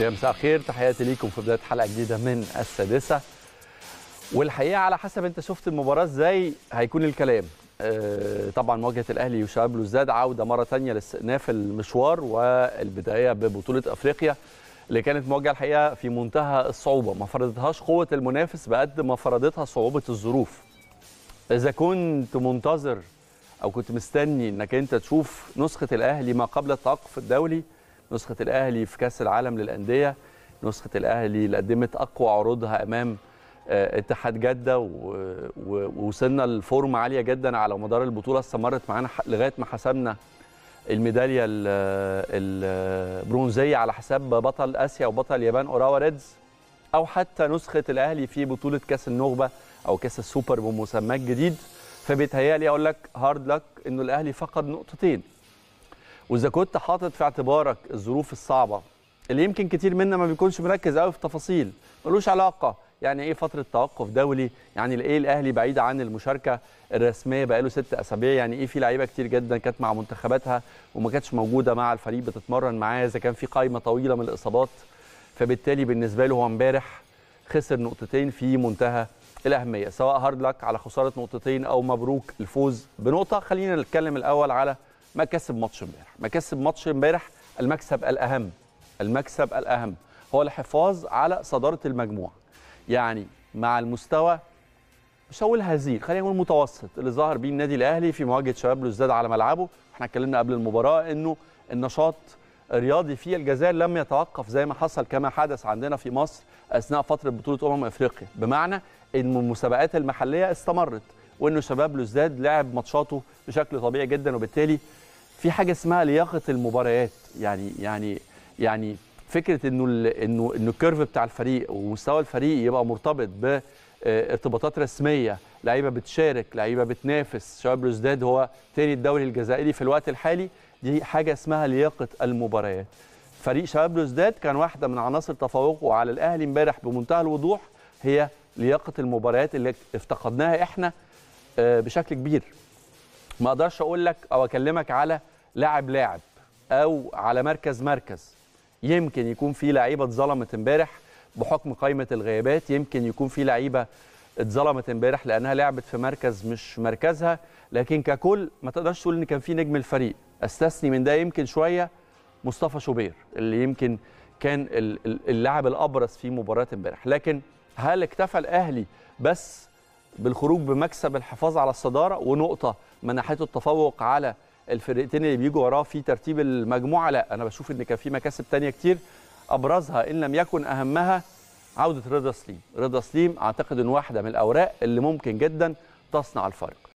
يا مساء الخير تحياتي ليكم في بدايه حلقه جديده من السادسه والحقيقه على حسب انت شفت المباراه ازاي هيكون الكلام آه، طبعا مواجهه الاهلي وشباب لوزداد عوده مره ثانيه لاستئناف المشوار والبدايه ببطوله افريقيا اللي كانت مواجهه الحقيقه في منتهى الصعوبه ما فرضتهاش قوه المنافس بقد ما فرضتها صعوبه الظروف اذا كنت منتظر او كنت مستني انك انت تشوف نسخه الاهلي ما قبل التوقف الدولي نسخه الاهلي في كاس العالم للانديه نسخه الاهلي اللي قدمت اقوى عروضها امام آه، اتحاد جده ووصلنا لفورم عاليه جدا على مدار البطوله استمرت معانا لغايه ما حسمنا الميداليه البرونزيه على حساب بطل اسيا وبطل اليابان اوراوا ريدز او حتى نسخه الاهلي في بطوله كاس النخبه او كاس السوبر بمسماه الجديد فبيتهيألي اقول لك هارد لك انه الاهلي فقد نقطتين واذا كنت حاطط في اعتبارك الظروف الصعبه اللي يمكن كتير منا ما بيكونش مركز قوي في التفاصيل ملوش علاقه يعني ايه فتره توقف دولي يعني ايه الاهلي بعيد عن المشاركه الرسميه بقاله ست اسابيع يعني ايه في لعيبه كتير جدا كانت مع منتخباتها وما كانتش موجوده مع الفريق بتتمرن معاه اذا كان في قائمه طويله من الاصابات فبالتالي بالنسبه له هو امبارح خسر نقطتين في منتهى الاهميه سواء هارد لك على خساره نقطتين او مبروك الفوز بنقطه خلينا نتكلم الاول على ما كسب ماتش امبارح ما كسب ماتش امبارح المكسب الاهم المكسب الاهم هو الحفاظ على صداره المجموعه يعني مع المستوى مش هقول هزيل خلينا نقول متوسط اللي ظهر بيه النادي الاهلي في مواجهه شباب لوزداد على ملعبه احنا اتكلمنا قبل المباراه انه النشاط الرياضي في الجزائر لم يتوقف زي ما حصل كما حدث عندنا في مصر اثناء فتره بطوله امم افريقيا بمعنى ان المسابقات المحليه استمرت وانه شباب لوزداد لعب ماتشاته بشكل طبيعي جدا وبالتالي في حاجه اسمها لياقه المباريات يعني يعني يعني فكره انه انه انه الكيرف بتاع الفريق ومستوى الفريق يبقى مرتبط ب آه، ارتباطات رسميه لعيبه بتشارك لعيبه بتنافس شباب لوزداد هو تاني الدوري الجزائري في الوقت الحالي دي حاجه اسمها لياقه المباريات فريق شباب لوزداد كان واحده من عناصر تفوقه على الاهلي امبارح بمنتهى الوضوح هي لياقه المباريات اللي افتقدناها احنا آه، بشكل كبير ما اقدرش اقول لك او اكلمك على لاعب لاعب او على مركز مركز يمكن يكون في لعيبه اتظلمت امبارح بحكم قائمه الغيابات يمكن يكون في لعيبه اتظلمت امبارح لانها لعبت في مركز مش مركزها لكن ككل ما تقدرش تقول ان كان في نجم الفريق استثني من ده يمكن شويه مصطفى شوبير اللي يمكن كان اللاعب الابرز في مباراه امبارح لكن هل اكتفى الاهلي بس بالخروج بمكسب الحفاظ على الصداره ونقطه منحته التفوق على الفرقتين اللي بيجوا وراه في ترتيب المجموعه لا انا بشوف ان كان في مكاسب تانية كتير ابرزها ان لم يكن اهمها عوده رضا سليم رضا سليم اعتقد ان واحده من الاوراق اللي ممكن جدا تصنع الفرق